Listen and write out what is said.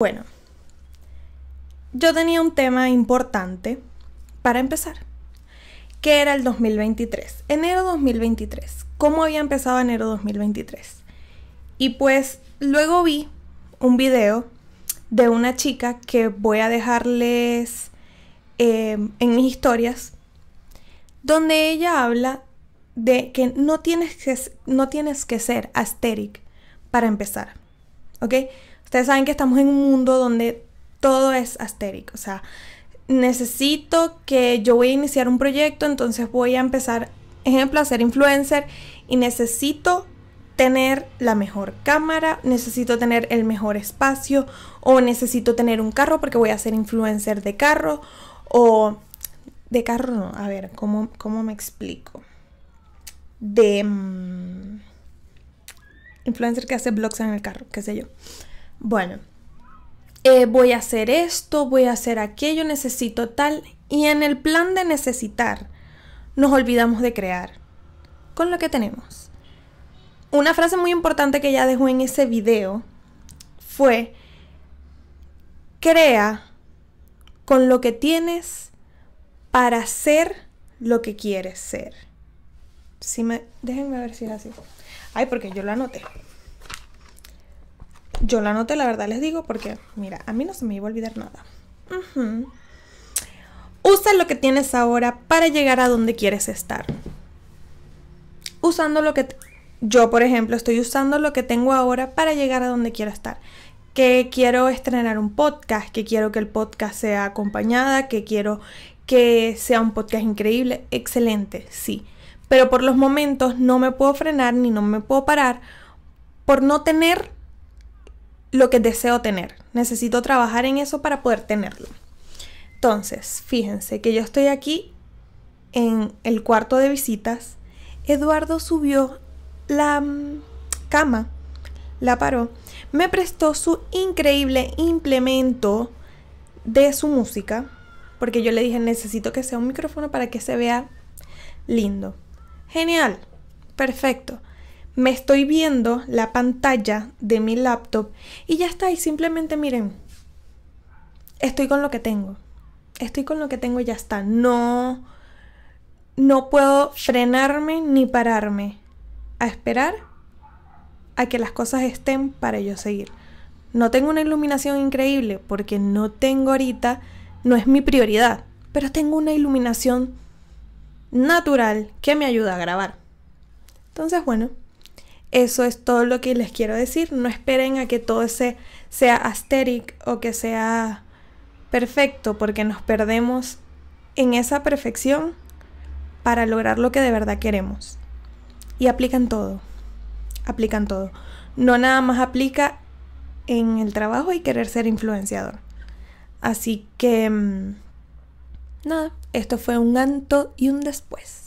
Bueno, yo tenía un tema importante para empezar, que era el 2023, enero 2023, cómo había empezado enero 2023. Y pues luego vi un video de una chica que voy a dejarles em, en mis historias, donde ella habla de que no tienes que, no tienes que ser asteric para empezar, ¿ok? Ustedes saben que estamos en un mundo donde todo es astérico. o sea, necesito que yo voy a iniciar un proyecto, entonces voy a empezar, ejemplo, a ser influencer y necesito tener la mejor cámara, necesito tener el mejor espacio o necesito tener un carro porque voy a ser influencer de carro o de carro no, a ver, ¿cómo, me explico? De mm, influencer que hace blogs en el carro, qué sé yo bueno, eh, voy a hacer esto, voy a hacer aquello, necesito tal, y en el plan de necesitar nos olvidamos de crear con lo que tenemos. Una frase muy importante que ya dejó en ese video fue, crea con lo que tienes para ser lo que quieres ser. me, déjenme ver si es así. Ay, porque yo lo anoté. Yo la anoté, la verdad les digo, porque mira, a mí no se me iba a olvidar nada. Usa lo que tienes ahora para llegar a donde quieres estar. Usando lo que... Yo, por ejemplo, estoy usando lo que tengo ahora para llegar a donde quiero estar. Que quiero estrenar un podcast, que quiero que el podcast sea acompañada, que quiero que sea un podcast increíble. Excelente, sí. Pero por los momentos no me puedo frenar ni no me puedo parar por no tener lo que deseo tener. Necesito trabajar en eso para poder tenerlo. Entonces, fíjense que yo estoy aquí en el cuarto de visitas. Eduardo subió la mm, cama, la paró, me prestó su increíble implemento de su música, porque yo le dije necesito que sea un micrófono para que se vea lindo. Genial, perfecto me estoy viendo la pantalla de mi laptop y ya está. Y simplemente miren, estoy con lo que tengo. Estoy con lo que tengo y ya está. No, no puedo frenarme ni pararme a esperar a que las cosas estén para yo seguir. No tengo una iluminación increíble porque no tengo ahorita, no es mi prioridad, pero tengo una iluminación natural que me ayuda a grabar. Entonces, bueno, eso es todo lo que les quiero decir. No esperen a que todo ese sea asteric o que sea perfecto, porque nos perdemos en esa perfección para lograr lo que de verdad queremos. Y aplican todo. Aplican todo. No nada más aplica en el trabajo y querer ser influenciador. Así que, mm, nada, esto fue un anto y un después.